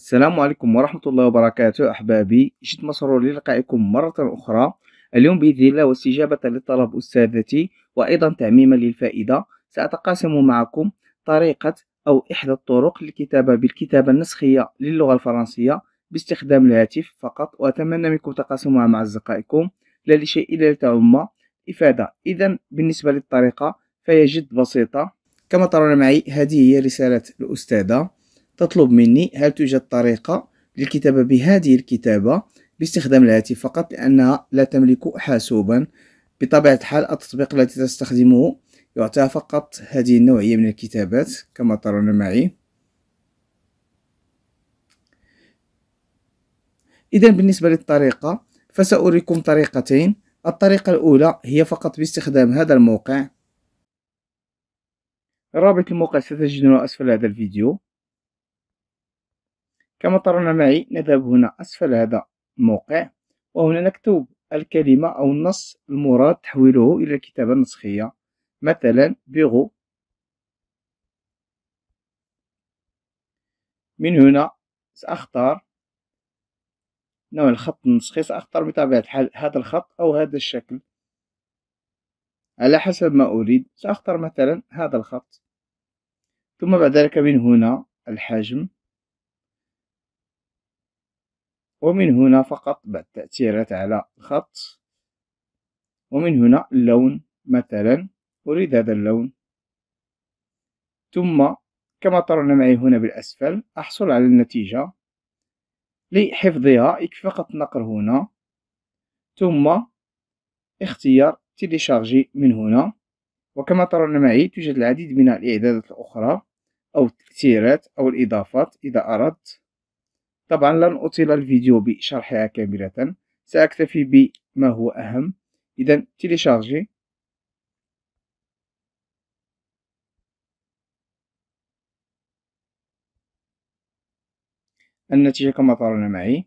السلام عليكم ورحمة الله وبركاته أحبابي جد مسرور للقائكم مرة أخرى اليوم بإذن الله واستجابة لطلب أستاذتي وأيضا تعميما للفائدة سأتقاسم معكم طريقة أو إحدى الطرق للكتابة بالكتابة النسخية للغة الفرنسية باستخدام الهاتف فقط وأتمنى منكم تقاسمها مع أصدقائكم لا لشيء إلا لتعم إفادة إذا بالنسبة للطريقة فهي جد بسيطة كما ترون معي هذه هي رسالة الأستاذة تطلب مني هل توجد طريقة للكتابة بهذه الكتابة باستخدام الهاتف فقط لأنها لا تملك حاسوبا بطبيعة الحال التطبيق الذي تستخدمه يعطيها فقط هذه النوعية من الكتابات كما ترون معي إذا بالنسبة للطريقة فسأريكم طريقتين الطريقة الأولى هي فقط باستخدام هذا الموقع رابط الموقع ستجدونه أسفل هذا الفيديو كما ترون معي نذهب هنا أسفل هذا الموقع وهنا نكتب الكلمة أو النص المراد تحويله إلى الكتابة النسخية مثلا بيغو من هنا سأختار نوع الخط النسخي سأختار بطبيعة الحال هذا الخط أو هذا الشكل على حسب ما أريد سأختار مثلا هذا الخط ثم بعد ذلك من هنا الحجم ومن هنا فقط بعد تأثيرات على الخط ومن هنا اللون مثلا أريد هذا اللون ثم كما ترون معي هنا بالأسفل أحصل على النتيجة لحفظها يكفي فقط نقر هنا ثم اختيار تيليشارجي من هنا وكما ترون معي توجد العديد من الإعدادات الأخرى أو التأثيرات أو الإضافات إذا أردت طبعا لن أطيل الفيديو بشرحها كاملة سأكتفي بما هو أهم إذا تيليشارجي النتيجة كما ترون معي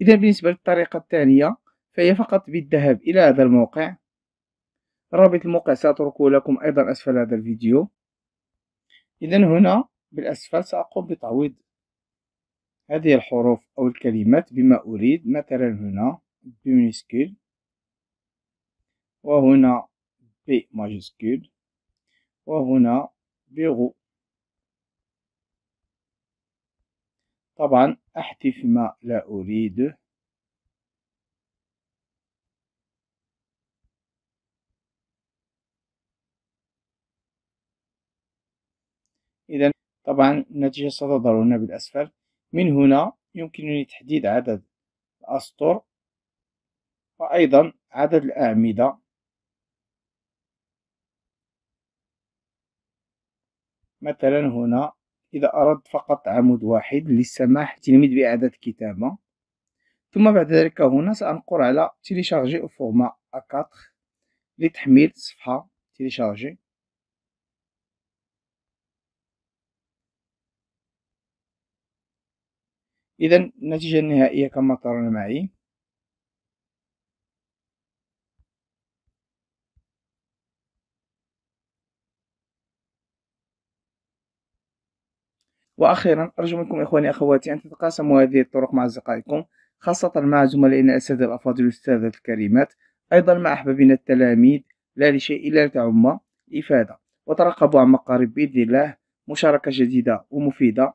إذا بالنسبة للطريقة الثانية فهي فقط بالذهاب إلى هذا الموقع رابط الموقع سأتركه لكم أيضا أسفل هذا الفيديو إذا هنا بالأسفل سأقوم بتعويض هذه الحروف أو الكلمات بما أريد مثلا هنا بمينيسكول وهنا بي وهنا بغو طبعا أحذف ما لا أريده إذا طبعا النتيجة ستظهر هنا بالأسفل من هنا يمكنني تحديد عدد الأسطر وأيضا عدد الأعمدة مثلا هنا إذا أردت فقط عمود واحد للسماح تلميذ بإعادة كتابة ثم بعد ذلك هنا سأنقر على تيليشارجي أو فورما أكاتخ لتحميل صفحة تيليشارجي إذا النتيجة النهائية كما قررنا معي وأخيرا أرجو منكم إخواني أخواتي أن تتقاسموا هذه الطرق مع أصدقائكم خاصة مع زملائنا الأساتذة الأفاضل والأستاذات الكريمات أيضا مع أحبابنا التلاميذ لا لشيء إلا لتعم إفادة وترقبوا عما قريب بإذن الله مشاركة جديدة ومفيدة